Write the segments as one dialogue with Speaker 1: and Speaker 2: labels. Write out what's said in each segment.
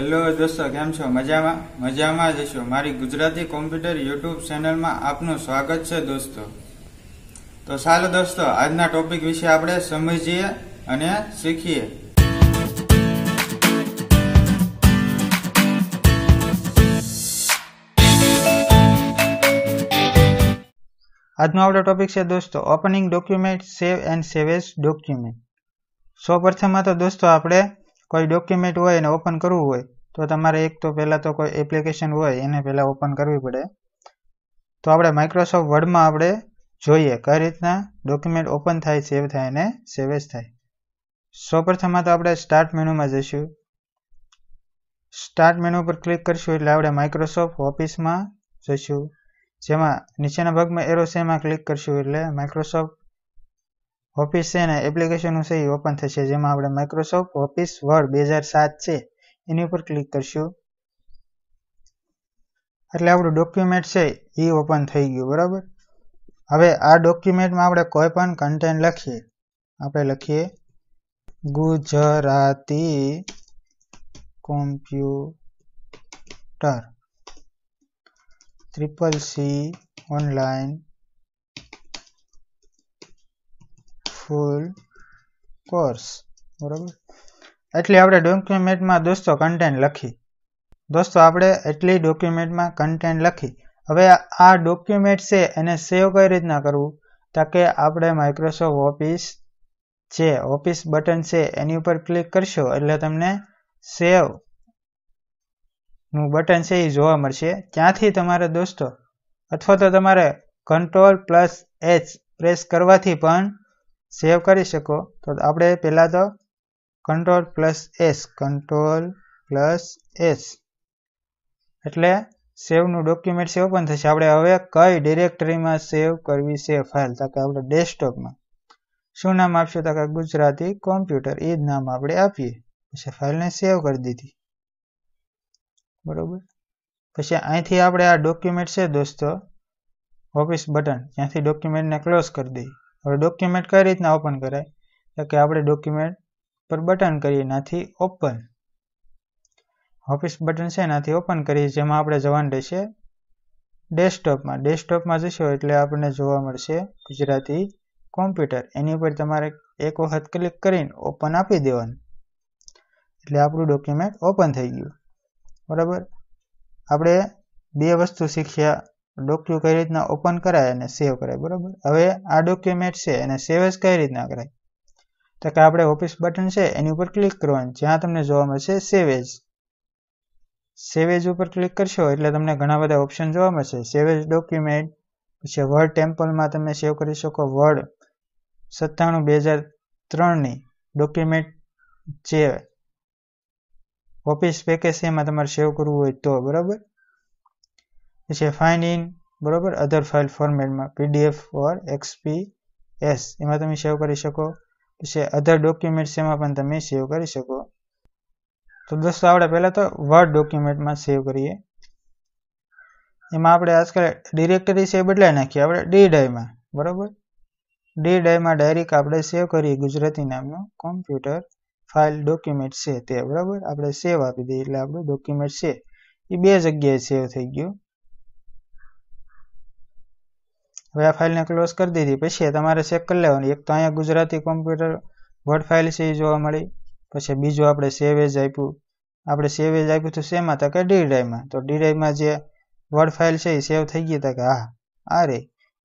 Speaker 1: hello દોસ્તો કેમ છો મજામાં મજામાં જ છો મારી ગુજરાતી કોમ્પ્યુટર યુટ્યુબ ચેનલમાં આપનું સ્વાગત છે દોસ્તો તો ચાલો દોસ્તો આજના ટોપિક વિશે આપણે સમજીએ અને શીખીએ આજનો આપણો ટોપિક છે દોસ્તો opening document save and savage document સૌ પ્રથમમાં તો દોસ્તો આપણે કોઈ ડોક્યુમેન્ટ હોય એને ઓપન કરવું હોય તો તમારે એક તો પહેલાં તો કોઈ એપ્લિકેશન હોય એને પહેલાં ઓપન કરવી પડે તો આપણે માઇક્રોસોફ્ટ વર્ડમાં આપણે જોઈએ કઈ રીતના ડોક્યુમેન્ટ ઓપન થાય સેવ થાય અને સેવેજ થાય સૌપ્રથમમાં તો આપણે સ્ટાર્ટ મેનુમાં જઈશું સ્ટાર્ટ મેનુ પર ક્લિક કરીશું એટલે આપણે માઇક્રોસોફ્ટ ઓફિસમાં જઈશું જેમાં નીચેના ભાગમાં એરો ક્લિક કરીશું એટલે માઇક્રોસોફ્ટ ઓફિસ છે ને એપ્લિકેશનો સહી ઓપન થશે જેમાં આપણે માઇક્રોસોફ્ટ ઓફિસ વર્ડ બે હજાર સાત છે એની ઉપર ક્લિક કરશું એટલે આપણું ડોક્યુમેન્ટ છે એ ઓપન થઈ ગયું બરાબર હવે આ ડોક્યુમેન્ટમાં આપણે કોઈ પણ કન્ટેન્ટ લખીએ આપણે લખીએ Gujarati computer triple C online full course બરાબર એટલે આપણે ડોક્યુમેન્ટમાં દોસ્તો કન્ટેન્ટ લખી દોસ્તો આપણે એટલી ડોક્યુમેન્ટમાં કન્ટેન્ટ લખી હવે આ ડોક્યુમેન્ટ છે એને સેવ કઈ રીતના કરવું તો કે આપણે માઇક્રોસોફ્ટ ઓફિસ જે ઓફિસ બટન છે એની ઉપર ક્લિક કરશો એટલે તમને સેવ નું બટન છે એ જોવા મળશે ત્યાંથી તમારે દોસ્તો અથવા તો તમારે કંટ્રોલ પ્લસ એચ પ્રેસ કરવાથી પણ સેવ કરી શકો તો આપણે પહેલાં તો control plus S control plus S એટલે સેવનું ડોક્યુમેન્ટ સેવ પણ થશે આપણે હવે કઈ ડિરેક્ટરીમાં સેવ કરવી છે ફાઇલ તો કે આપણે ડેસ્કટોપમાં શું નામ આપશું તો કે ગુજરાતી કોમ્પ્યુટર એ જ નામ આપણે આપીએ પછી ફાઇલને સેવ કરી દીધી બરોબર પછી અહીંથી આપણે આ ડોક્યુમેન્ટ છે દોસ્તો ઓફિસ બટન ત્યાંથી ડોક્યુમેન્ટને ક્લોઝ કરી દઈએ હવે ડોક્યુમેન્ટ કઈ રીતના ઓપન કરાય તો કે આપણે ડોક્યુમેન્ટ પર બટન કરીએ નાથી ઓપન ઓફિસ બટન છે એનાથી ઓપન કરીએ જેમાં આપણે જવાનું રહેશે ડેસ્કટોપમાં ડેસ્કટોપમાં જશો એટલે આપણને જોવા મળશે ગુજરાતી કોમ્પ્યુટર એની ઉપર તમારે એક વખત ક્લિક કરીને ઓપન આપી દેવાનું એટલે આપણું ડોક્યુમેન્ટ ઓપન થઈ ગયું બરાબર આપણે બે વસ્તુ શીખ્યા ડોક્યુ કઈ રીતના ઓપન કરાય અને સેવ કરાય બરાબર હવે આ ડોક્યુમેન્ટ છે એને સેવ જ કઈ રીતના કરાય તો કે આપણે ઓફિસ બટન છે એની ઉપર ક્લિક કરવાનું જ્યાં તમને જોવા મળશે સેવેજ સેવેજ ઉપર ક્લિક કરશો એટલે તમને ઘણા બધા ઓપ્શન જોવા મળશે સેવેજ ડોક્યુમેન્ટ પછી વર્ડ ટેમ્પલમાં તમે સેવ કરી શકો વર્ડ સત્તાણું બે હજાર ત્રણની ડોક્યુમેન્ટ જે ઓફિસ પેકેજ એમાં તમારે સેવ કરવું હોય તો બરાબર પછી I ઇન in બરોબર અધર ફાઇલ ફોર્મેટમાં પીડીએફ ઓર એક્સપીએસ એમાં તમે સેવ કરી શકો પછી અધર ડોક્યુમેન્ટ્સ એમાં પણ તમે સેવ કરી શકો તો દોસ્તો આપણે પહેલાં તો વર્ડ ડોક્યુમેન્ટમાં સેવ કરીએ એમાં આપણે આજકાલ ડિરેક્ટરી છે બદલાઈ નાખીએ આપણે ડી ડાયમાં બરાબર ડી ડાયમાં ડાયરેક્ટ આપણે સેવ કરીએ ગુજરાતી નામનું કોમ્પ્યુટર ફાઇલ ડોક્યુમેન્ટ છે તે બરાબર આપણે સેવ આપી દઈએ એટલે આપણું ડોક્યુમેન્ટ છે એ બે જગ્યાએ સેવ થઈ ગયું વેર ફાઈલ ને ક્લોઝ કરી દીધી પછી તમારે ચેક કરી લેવાનું એક તો આયા ગુજરાતી કમ્પ્યુટર વર્ડ ફાઈલ છે એ જોવા મળી પછી બીજો આપણે સેવ એ જ આપ્યું આપણે સેવ એ જ આપ્યું તો સેમ હતા કે ડ્રાઇવ માં તો ડ્રાઇવ માં જે વર્ડ ફાઈલ છે એ સેવ થઈ ગઈ તો કે આ આ રે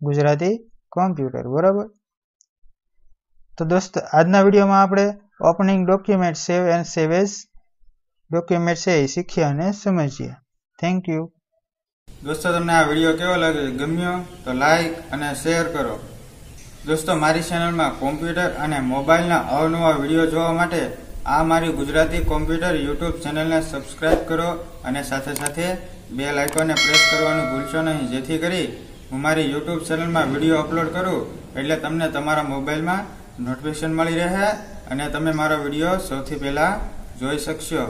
Speaker 1: ગુજરાતી કમ્પ્યુટર બરાબર તો દોસ્ત આજ ના વિડિયો માં આપણે opening document save and save as document save શીખ્યા ને સમજીયા થેન્ક યુ દોસ્તો તમને આ વિડીયો કેવો લાગે ગમ્યો તો લાઇક અને શેર કરો દોસ્તો મારી ચેનલમાં કોમ્પ્યુટર અને મોબાઈલના અવનવા વિડીયો જોવા માટે આ મારી ગુજરાતી કોમ્પ્યુટર યુટ્યુબ ચેનલને સબસ્ક્રાઇબ કરો અને સાથે સાથે બે લાઇકોને પ્રેસ કરવાનું ભૂલશો નહીં જેથી કરી હું મારી યુટ્યુબ ચેનલમાં વિડીયો અપલોડ કરું એટલે તમને તમારા મોબાઈલમાં નોટિફિકેશન મળી રહે અને તમે મારો વિડીયો સૌથી પહેલાં જોઈ શકશો